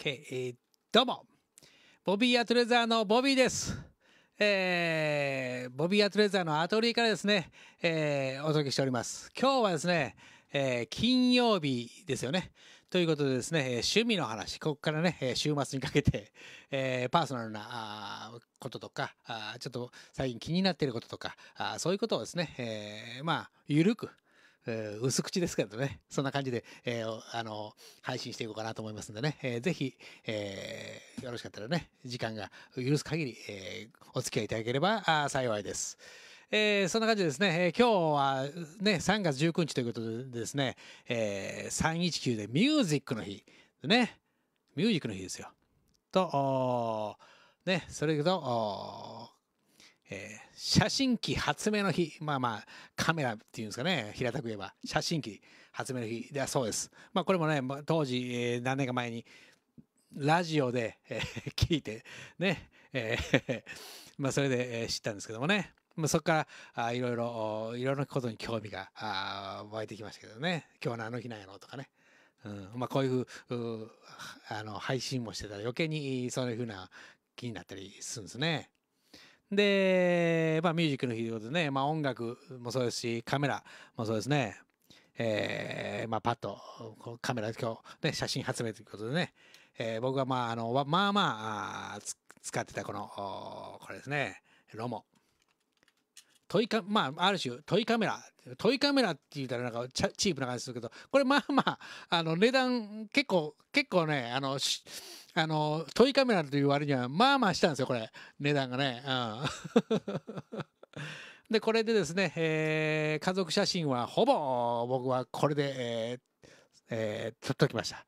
o k えー、どうもボビーアトレザーのボビーです。えー、ボビーアトレザーのアトリエからですね、えー、お届けしております。今日はですね、えー、金曜日ですよね。ということでですね、え趣味の話、ここからね、え週末にかけて、えー、パーソナルなこととかあ、ちょっと最近気になっていることとか、あそういうことをですね、えまあ、ゆるく、薄口ですけどね、そんな感じで、えー、あの、配信していこうかなと思いますんでね、えー、ぜひ、えー、よろしかったらね、時間が許す限り、えー、お付き合いいただければ幸いです。えー、そんな感じですね、えー、今日はね、3月19日ということでですね、えー、319でミュージックの日、ね、ミュージックの日ですよ。と、ね、それと、えー、写真機発明の日、まあまあ、カメラっていうんですかね、平たく言えば、写真機発明の日だそうです。まあ、これもね、当時、えー、何年か前に、ラジオで、えー、聞いて、ね、えー、まあ、それで、えー、知ったんですけどもね、まあ、そこからあいろいろ、いろなことに興味があ湧いてきましたけどね、今日のあの日なんやろうとかね。うんまあ、こういううあの配信もしてたら余計にそういうふうな気になったりするんですね。で、まあ、ミュージックの日ということでね、まあ、音楽もそうですし、カメラもそうですね。えー、まあ、パッと、カメラ今日、ね、写真発明ということでね、えー、僕はまあ、あの、まあまあ、あ使ってたこの、これですね、ロモ。トイカ、まあ、ある種、トイカメラ。トイカメラって言ったらなんかチープな感じするけど、これまあまあ、あの、値段、結構、結構ね、あの、あの、トイカメラという割には、まあまあしたんですよ、これ。値段がね。うん で、これでですね、えー、家族写真はほぼ僕はこれで、えーえー、撮っておきました。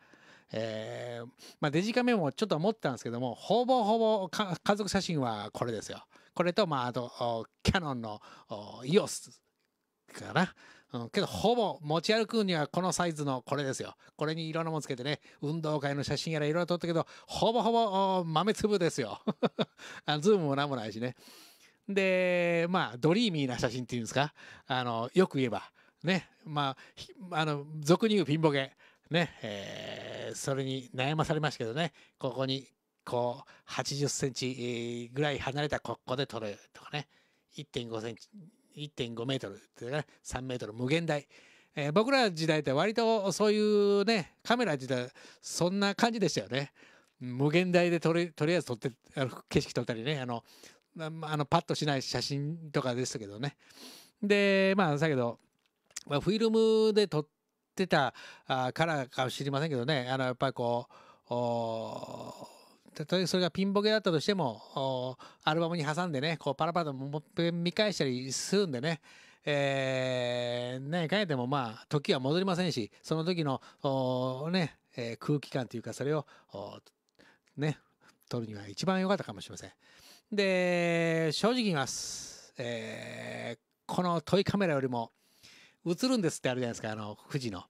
えー、まあ、デジカメもちょっと持ってたんですけども、ほぼほぼ家族写真はこれですよ。これと、まあ、あと、キャノンの EOS かな。うん、けどほぼ持ち歩くにはこのサイズのこれですよこれにいろんなもんつけてね運動会の写真やらいろいろ撮ったけどほぼほぼ豆粒ですよ あズームもなんもないしねでまあドリーミーな写真っていうんですかあのよく言えばねまああの俗に言うピンボケね、えー、それに悩まされましたけどねここにこう80センチぐらい離れたここで撮るとかね1.5センチ1.5メートルってね、3メートル無限大。えー、僕ら時代って割とそういうね、カメラ時代、そんな感じでしたよね。無限大でとりとりあえず撮って、あの景色撮ったりね、あの、あのパッとしない写真とかでしたけどね。で、まあ、だけど、まあ、フィルムで撮ってたからかもしれませんけどね、あの、やっぱりこう、たとえそれがピンボケだったとしても、アルバムに挟んでね、こうパラパラと見返したりするんでね、えー、かえてもまあ、時は戻りませんし、その時の、ね、えー、空気感というか、それを、ね、取るには一番良かったかもしれません。で、正直言います。えー、このトイカメラよりも、映るんですってあるじゃないですか、あの、富士の。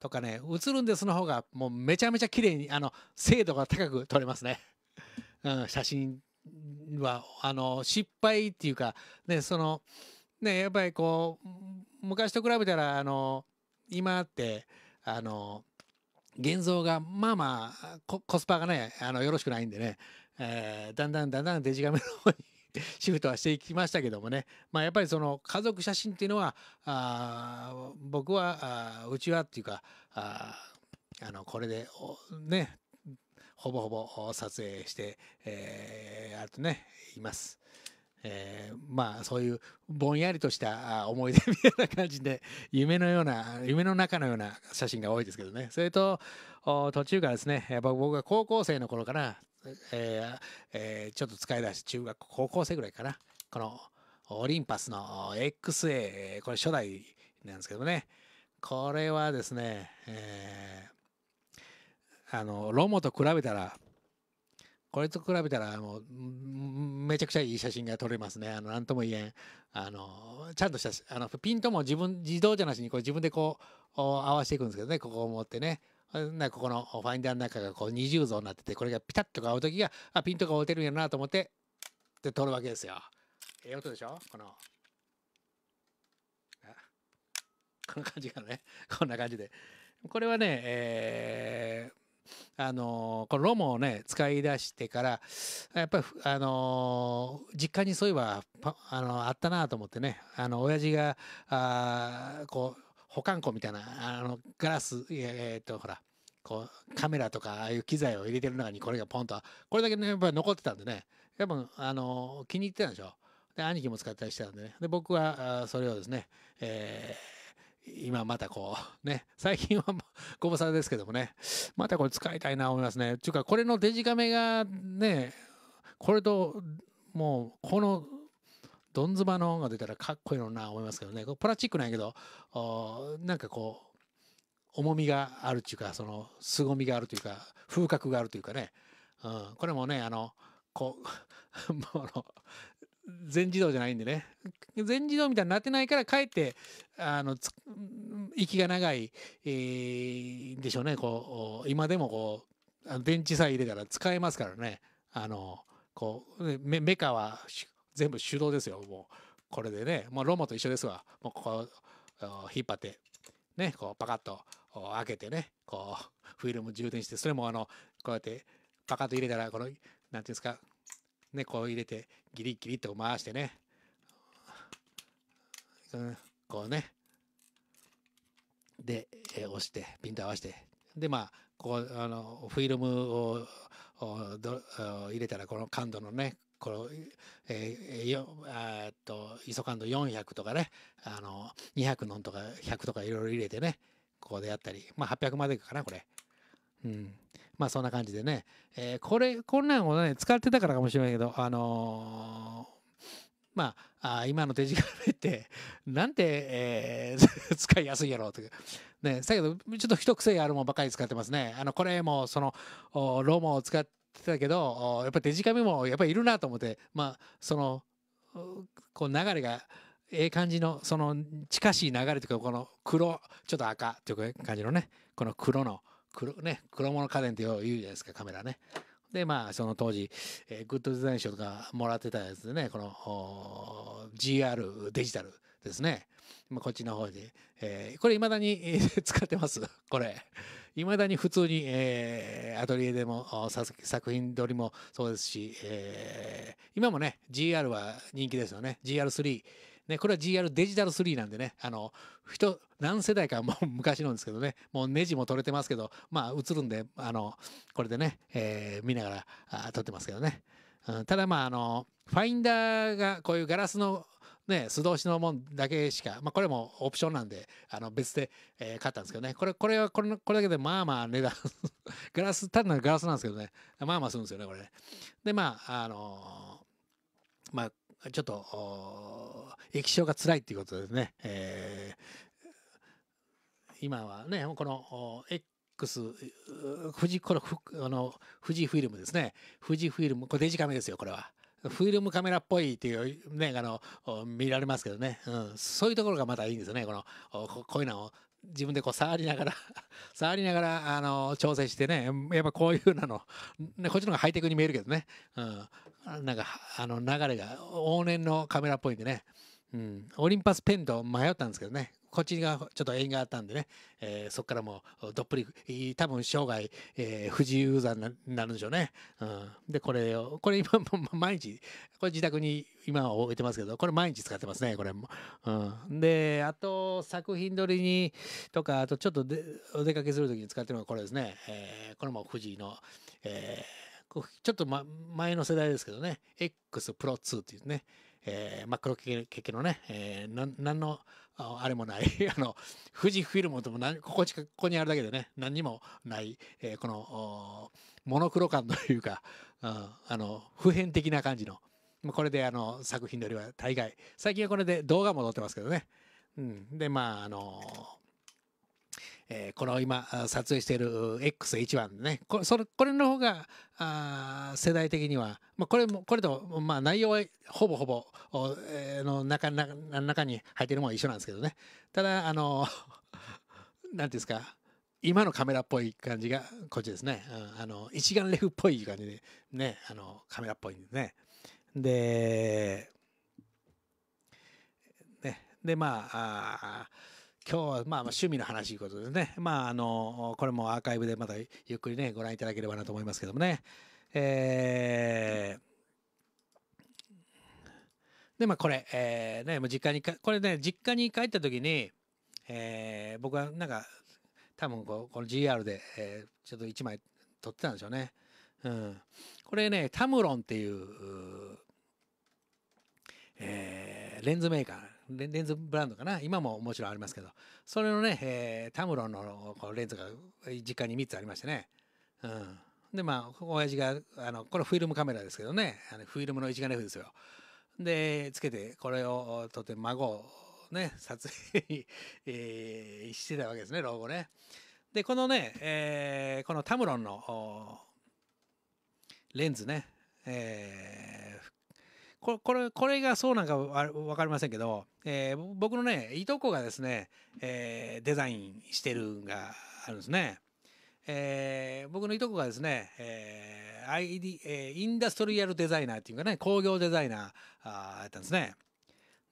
とかね映るんですの方がもうめちゃめちゃ綺麗にあの精度が高く撮れますね、うん、写真はあの失敗っていうかねそのねやっぱりこう昔と比べたらあの今ってあの現像がまあまあコスパがねあのよろしくないんでね、えー、だんだんだんだんデジカメの方に シフトはしていきましたけどもね、まあ、やっぱりその家族写真っていうのはあ僕はあうちはっていうかああのこれでねほぼほぼ撮影して、えー、あるとねいます。えー、まあそういうぼんやりとした思い出みたいな感じで夢のような夢の中のような写真が多いですけどねそれと途中からですねやっぱ僕が高校生の頃からえーえー、ちょっと使い出して中学高校生ぐらいかなこのオリンパスの XA これ初代なんですけどねこれはですね、えー、あのロモと比べたらこれと比べたらもうめちゃくちゃいい写真が撮れますねあの何とも言えんあのちゃんとしたあのピントも自分自動じゃなしにこう自分でこう合わせていくんですけどねここを持ってねここのファインダーの中がこう二重像になっててこれがピタッと合う時があピンとか合うてるんやなと思ってって撮るわけですよ。ええ音でしょこのこの感じがね こんな感じで。これはね、えーあのー、このロモをね使い出してからやっぱり、あのー、実家にそういえばあのー、あったなと思ってねあの親父があこう保管庫みたいな、あの、ガラス、えー、っと、ほら、こう、カメラとか、ああいう機材を入れてる中にこれがポンと、これだけね、やっぱり残ってたんでね、やっぱ、あの、気に入ってたんでしょ。で、兄貴も使ったりしてたんでね。で、僕は、あそれをですね、えー、今またこう、ね、最近はご無沙汰ですけどもね、またこれ使いたいな思いますね。ちゅうか、これのデジカメがね、これと、もう、このどんずばの音が出たらかっこいいのな思いますけどねこプラスチックなんやけどなんかこう重みがあるっていうかその凄みがあるというか風格があるというかね、うん、これもねあのこう もうあの全自動じゃないんでね全自動みたいになってないからかえってあの息が長い、えー、でしょうねこう今でもこう電池さえ入れたら使えますからねあのこうメメカは全部手動ですよもうこれでねもうロマと一緒ですわもうこう引っ張ってねこうパカッと開けてねこうフィルム充電してそれもあのこうやってパカッと入れたらこの何ていうんですかねこう入れてギリギリと回してね、うん、こうねで、えー、押してピント合わせてでまあこうあのフィルムを入れたらこの感度のねこの、えー、よあっとイソカンド400とかねあの200のんとか100とかいろいろ入れてねここでやったりまあ800までいくかなこれうんまあそんな感じでね、えー、これこんなんをね使ってたからかもしれないけどあのー、まあ、あ今の手近でってなんて、えー、使いやすいやろうというねだけどちょっと一癖あるもんばかり使ってますねあのこれもそのロモを使ってってたけどやっぱデジカメもやっぱりいるなと思ってまあそのこう流れがええ感じのその近しい流れというかこの黒ちょっと赤という感じのねこの黒の黒ね黒物家電っていう言うじゃないですかカメラね。でまあその当時、えー、グッドデザイン賞とかもらってたやつでねこの GR デジタルですね、まあ、こっちの方で、えー、これいまだに 使ってますこれいまだに普通に、えー、アトリエでも作品撮りもそうですし、えー、今もね GR は人気ですよね GR3。ね、これは GR デジタル3なんでね、あの、人、何世代かもう昔のんですけどね、もうネジも取れてますけど、まあ映るんで、あの、これでね、えー、見ながら撮ってますけどね。うん、ただまああの、ファインダーがこういうガラスのね、素通しのもんだけしか、まあ、これもオプションなんで、あの、別で、えー、買ったんですけどね。これ、これは、これ、これだけで、まあまあ値段ガ ラス、単なるガラスなんですけどね。まあまあするんですよね、これね。で、まあ、あのー、まあ、ちょっと、液晶が辛いっていうことですね。えー、今はね、この、X、富士、この、あの、富士フィルムですね。富士フィルム、これデジカメですよ、これは。フィルムカメラっぽいっていうねあの見られますけどね、うん、そういうところがまたいいんですよねこのこういうのを自分でこう触りながら 触りながらあの調整してねやっぱこういうなの、ね、こっちの方がハイテクに見えるけどね、うん、なんかあの流れが往年のカメラっぽいんでね、うん、オリンパスペンと迷ったんですけどねこっちがちょっと縁があったんでね、えー、そこからもうどっぷり多分生涯、えー、ユーザーになるんでしょうね、うん、でこれをこれ今も毎日これ自宅に今は置いてますけどこれ毎日使ってますねこれも、うん、であと作品撮りにとかあとちょっとでお出かけする時に使ってるのがこれですね、えー、これも富士の、えー、ちょっと、ま、前の世代ですけどね X プロ2っていうね、えー、真っ黒けけのね、えー、なんのあれもない あの富士フィルムともここここにあるだけでね何にもない、えー、このモノクロ感というか、うん、あの普遍的な感じのこれであの作品よりは大概最近はこれで動画も撮ってますけどね、うん、でまああのーえー、この今撮影している X1 番ねこれそれこれの方があ世代的には、まあ、これもこれと、まあ、内容はほぼほぼ、えー、の中中中に入ってるものは一緒なんですけどねただあの何 ていうんですか今のカメラっぽい感じがこっちですね、うん、あの一眼レフっぽい感じでねあのカメラっぽいんですねでねでまああ今日はまあ趣味の話ということでね、まあ、あのこれもアーカイブでまたゆっくりねご覧いただければなと思いますけどもね、えー、でまあこれ、えーね、もう実家にこれね実家に帰った時に、えー、僕はなんか多分ここの GR で、えー、ちょっと1枚撮ってたんでしょうね、うん、これねタムロンっていう、えー、レンズメーカーレンズブランドかな今ももちろんありますけどそれのね、えー、タムロンのこうレンズが実家に3つありましてね、うん、でまあ親父があのこれフィルムカメラですけどねあのフィルムの一眼レフですよでつけてこれを撮って孫をね撮影 えー、してたわけですね老後ねでこのね、えー、このタムロンのレンズね、えー、これ、これ、これがそうなんかわかりませんけど、えー、僕のね、いとこがですね、えー、デザインしてるんがあるんですね。えー、僕のいとこがですね、えー ID えー、インダストリアルデザイナーっていうかね、工業デザイナーあやったんですね。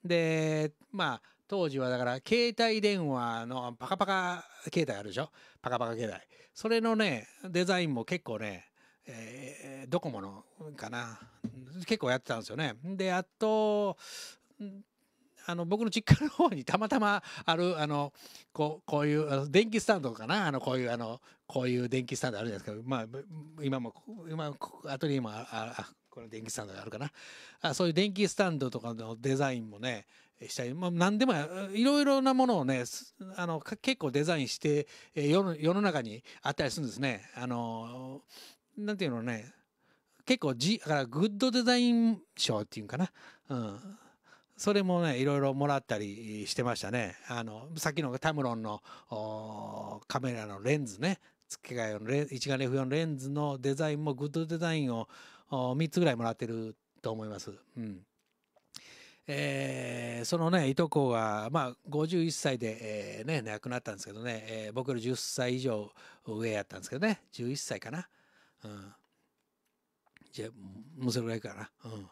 で、まあ、当時はだから、携帯電話のパカパカ携帯あるでしょパカパカ携帯。それのね、デザインも結構ね、えー、ドコモのかな結構やってたんですよね。でやっとあの僕の実家の方にたまたまあるあのこうこういう電気スタンドかなあのこういうあのこういう電気スタンドあるじゃないですか、まあ、今も今アトリエもあこの電気スタンドがあるかなあそういう電気スタンドとかのデザインもねしたり、まあ、何でもいろいろなものをねあの結構デザインして世の世の中にあったりするんですね。あのなんていうのね、結構じ、だからグッドデザイン賞っていうんかな。うん。それもね、いろいろもらったりしてましたね。あの、さっきのタムロンのカメラのレンズね、付け替えのレ一眼レフ用のレンズのデザインもグッドデザインを3つぐらいもらってると思います。うん。えー、そのね、いとこが、まあ、51歳で、えー、ね、亡くなったんですけどね、えー、僕より10歳以上上やったんですけどね、11歳かな。じゃあもうそれぐらいかな。うん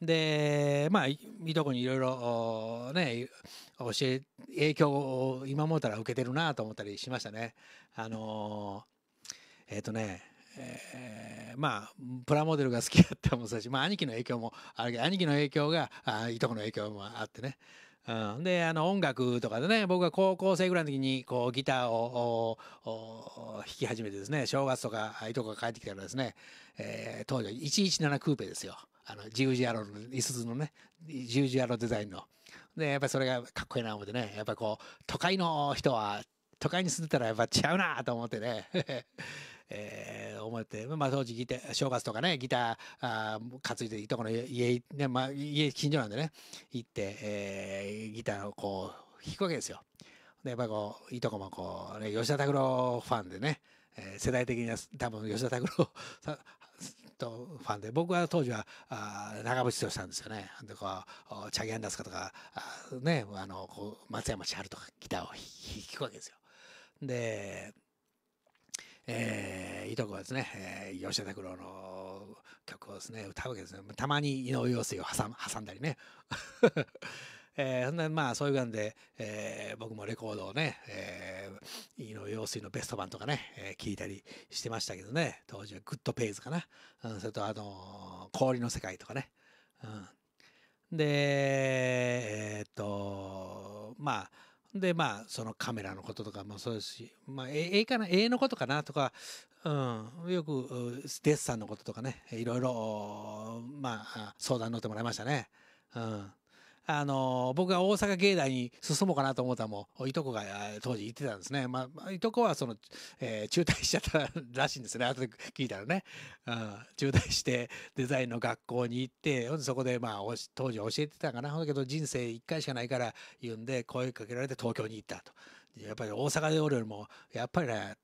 でまあいとこにいろいろね教え影響を今思ったら受けてるなと思ったりしましたね。あのー、えっ、ー、とね、えー、まあプラモデルが好きだったもそうし、まあ、兄貴の影響もあるけど兄貴の影響があいとこの影響もあってねうん、であの音楽とかでね僕が高校生ぐらいの時にこうギターを弾き始めてですね正月とかいとこが帰ってきたらですね、えー、当時は117クーペですよあの十字アロのいすのね十字アロデザインの。でやっぱそれがかっこいいな思ってねやっぱこう都会の人は都会に住んでたらやっぱ違うなと思ってねえー、思って、まあ、当時ギタ正月とかねギターあ担いでいとこの家,、ねまあ、家近所なんでね行って、えー、ギターをこう弾くわけですよ。でやっぱこういとこもこう、ね、吉田拓郎ファンでね、えー、世代的には多分吉田拓郎 さとファンで僕は当時はあ長渕剛さんですよね。でこうチャギアンダスカとかあ、ね、あのこう松山千春とかギターを弾くわけですよ。でえー、いとこはですね、えー、吉田拓郎の曲をですね歌うわけですねたまに井上陽水を挟挟んだりね えー、そんなまあそういう感じで、えー、僕もレコードをね、えー、井上陽水のベスト版とかね、えー、聞いたりしてましたけどね当時はグッドペイズかな、うん、それとあのー、氷の世界とかね、うん、でえー、っとまあでまあそのカメラのこととかもそうですし、まあ、絵かな絵のことかなとか、うん、よくデッサンのこととかねいろいろ、まあ、相談乗ってもらいましたね。うんあの僕が大阪芸大に進もうかなと思ったのもいとこが当時行ってたんですね、まあ、いとこはその、えー、中退しちゃったらしいんですね後で聞いたらね、うん、中退してデザインの学校に行ってそこで、まあ、当時教えてたかなだけど人生一回しかないから言うんで声かけられて東京に行ったとやっぱり大阪でおるよりもやっぱりね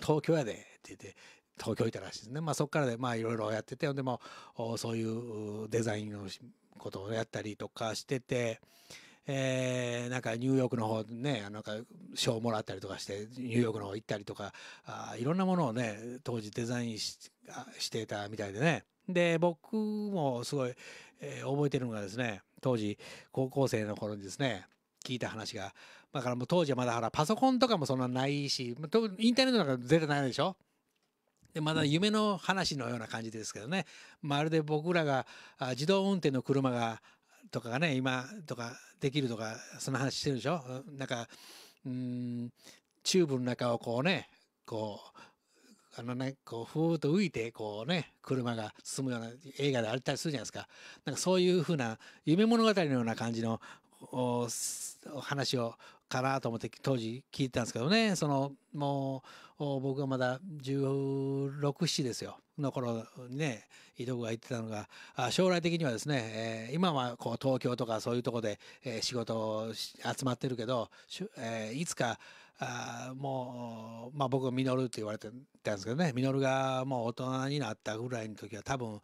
東京やでって言って東京行ったらしいですね、まあ、そこからでいろいろやっててほんでもそういうデザインをことをやったりとかしてて、えー、なんかニューヨークの方ねなんか賞をもらったりとかしてニューヨークの方行ったりとかあいろんなものをね当時デザインししてたみたいでねで僕もすごい、えー、覚えてるのがですね当時高校生の頃にですね聞いた話がだからもう当時はまだほらパソコンとかもそんなないしインターネットなんか出てないでしょでまだ夢の話のような感じですけどねまるで僕らが自動運転の車がとかがね今とかできるとかその話してるでしょなんかうんチューブの中をこうねこうあのねこうふーっと浮いてこうね車が進むような映画であったりするじゃないですかなんかそういうふうな夢物語のような感じの話をかなと思って当時聞いたんですけどねそのもう僕がまだ1617ですよの頃にねいとこが言ってたのが将来的にはですね、えー、今はこう東京とかそういうとこで、えー、仕事を集まってるけど、えー、いつかあもう、まあ、僕は稔って言われてたんですけどね稔がもう大人になったぐらいの時は多分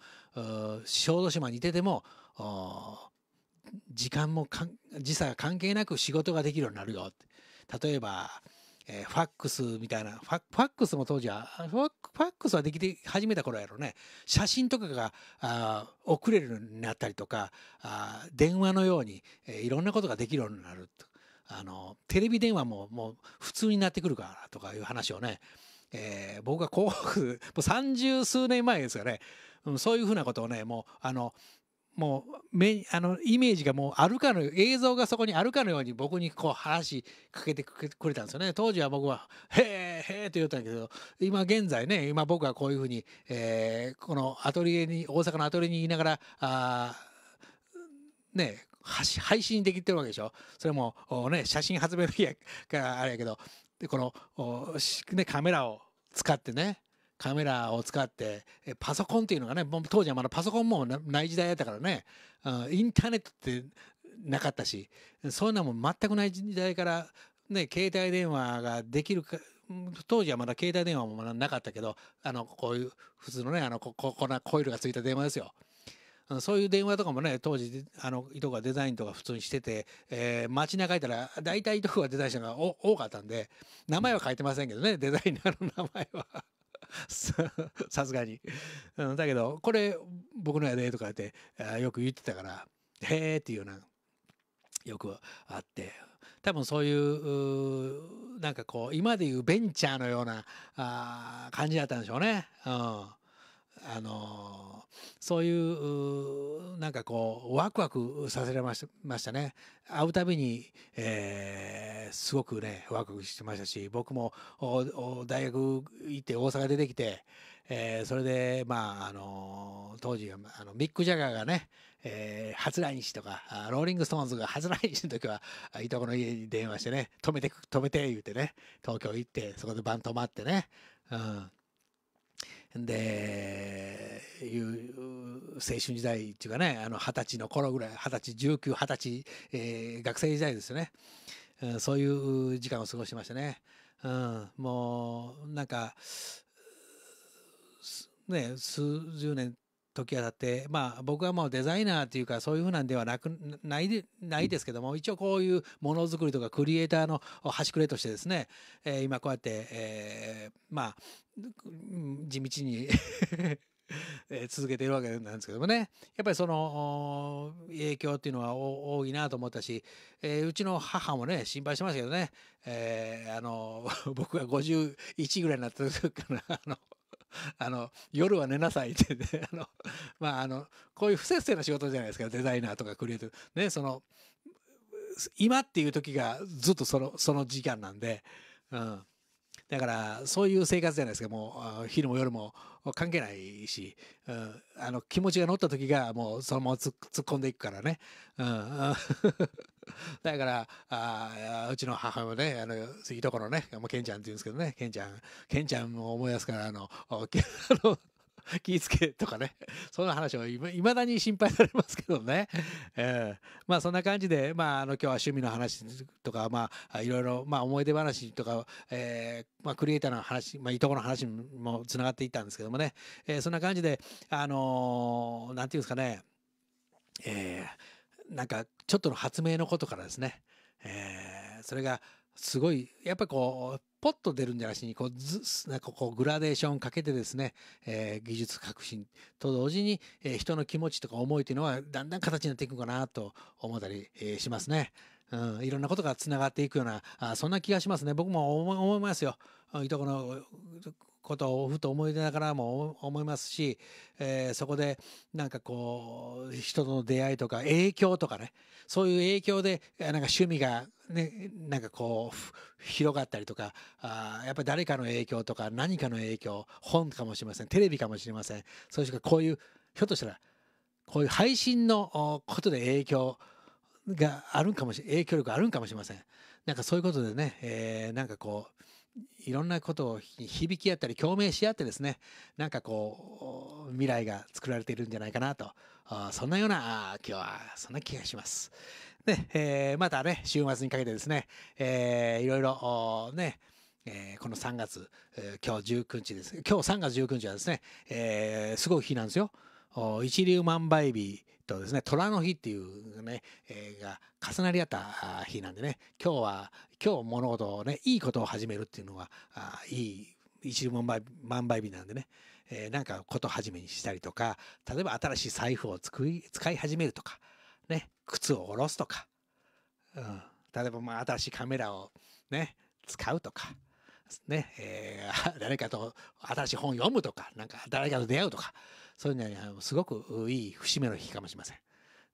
小豆島にいてても時間も時差が関係なく仕事ができるようになるよ例えば、えー、ファックスみたいなファックスも当時はファックスはできて始めた頃やろね写真とかがあ送れるようになったりとかあ電話のように、えー、いろんなことができるようになるとあのテレビ電話ももう普通になってくるからとかいう話をね、えー、僕が高校う三十数年前ですよね、うん、そういうふうなことをねもうあのもう目あのイメージがもうあるかの映像がそこにあるかのように僕にこう話かけてくれたんですよね当時は僕は「へえへえ」と言ったんだけど今現在ね今僕はこういうふうに、えー、このアトリエに大阪のアトリエにいながらあね配信できてるわけでしょそれも、ね、写真発明の日やからあれやけどでこの、ね、カメラを使ってねカメラを使ってパソコンっていうのがね当時はまだパソコンもない時代だったからねインターネットってなかったしそういうのも全くない時代からね携帯電話ができるか当時はまだ携帯電話もなかったけどあのこういう普通のねあのここなコイルがついた電話ですよ。そういう電話とかもね当時あのいとこがデザインとか普通にしてて、えー、街中いたら大体いとこがデザインしたのが多かったんで名前は書いてませんけどねデザイナーの名前は さすがに、うん。だけど、これ僕のやでとかってよく言ってたから、へえっていうような、よくあって、多分そういうなんかこう今でいうベンチャーのようなあ感じだったんでしょうね。うん、あのそういうなんかこうワクワクさせられましたね会うたびに、えー、すごくねワクワクしてましたし僕も大学行って大阪出てきて、えー、それでまああの当時あのミック・ジャガーがね、えー、初来日とかローリング・ストーンズが初来日の時はいとこの家に電話してね止めて止めて言うてね東京行ってそこで晩泊まってね、うん、でいう青春時代っていうかね二十歳の頃ぐらい二十歳19二十歳、えー、学生時代ですよね、うん、そういう時間を過ごしましたね。うん、もうなんかね数十年時が経ってまあ僕はもうデザイナーっていうかそういうふうなんではなくないでないですけども一応こういうものづくりとかクリエイターの端くれとしてですね、えー、今こうやって、えー、まあ地道に 続けているわけなんですけどもねやっぱりその影響っていうのは多いなと思ったし、えー、うちの母もね心配してましたけどね、えー、あの 僕が51ぐらいになった時からあの あの夜は寝なさいってね、あのまああのこういう不摂生な仕事じゃないですかデザイナーとかクリエイター。ねその今っていう時がずっとそのその時間なんで、うん、だからそういう生活じゃないですかもう昼も夜も関係ないし、うん、あの気持ちが乗った時がもうそのまま突っ込んでいくからね、うん、だからあうちの母はねあのいとこのねもうケンちゃんって言うんですけどねケンちゃんケンちゃんも思い出すからあの あの 気ぃつけとかね、そんな話はいまだに心配されますけどね。えー、まあそんな感じで、まああの今日は趣味の話とか、まあいろいろ、まあ思い出話とか、えー、まあクリエイターの話、まあいとこの話もつながっていったんですけどもね、えー、そんな感じで、あのー、なんていうんですかね、えー、なんかちょっとの発明のことからですね、えー、それがすごい、やっぱこう、ポッと出るんじゃなしにこうずなんかこうグラデーションかけてですね、えー、技術革新と同時に、えー、人の気持ちとか思いというのはだんだん形になっていくかなと思ったり、えー、しますね。うん、いろんなことがつながっていくようなあそんな気がしますね僕も思いますよいとこのことをふと思いながらも思いますし、えー、そこでなんかこう人との出会いとか影響とかねそういう影響でなんか趣味がね、なんかこう広がったりとかあやっぱり誰かの影響とか何かの影響本かもしれませんテレビかもしれませんそしてこういうひょっとしたらこういう配信のことで影響があるんかもし影響力あるんかもしれませんなんかそういうことでね、えー、なんかこういろんなことを響き合ったり共鳴し合ってですね、なんかこう、未来が作られているんじゃないかなと、そんなような、今日はそんな気がします。で、えー、またね、週末にかけてですね、えー、いろいろ、ね、えー、この3月、えー、今日19日です。今日3月19日はですね、えー、すごい日なんですよ。一流万倍日、とですね、虎の日っていうね、えー、が重なり合った日なんでね、今日は、今日物事をね、いいことを始めるっていうのは、あいい、一万倍、万倍日なんでね、えー、なんかこと始めにしたりとか、例えば新しい財布を作り、使い始めるとか、ね、靴を下ろすとか、うん、例えばまあ新しいカメラをね、使うとか、ね、えー、誰かと新しい本読むとか、なんか誰かと出会うとか、そういうのあのすごくいい節目の日かもしれません。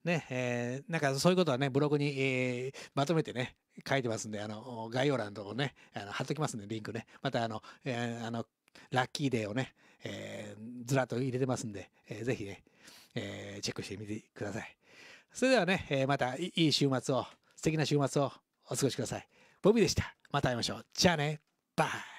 ね、えー、なんかそういうことはね、ブログに、えー、まとめてね、書いてますんで、あの、概要欄のとこね、あの貼っときますんで、リンクね。またあの、えー、あの、ラッキーデーをね、えー、ずらっと入れてますんで、えー、ぜひね、えー、チェックしてみてください。それではね、えー、またいい週末を、素敵な週末をお過ごしください。ボビーでした。また会いましょう。じゃあね、バイ。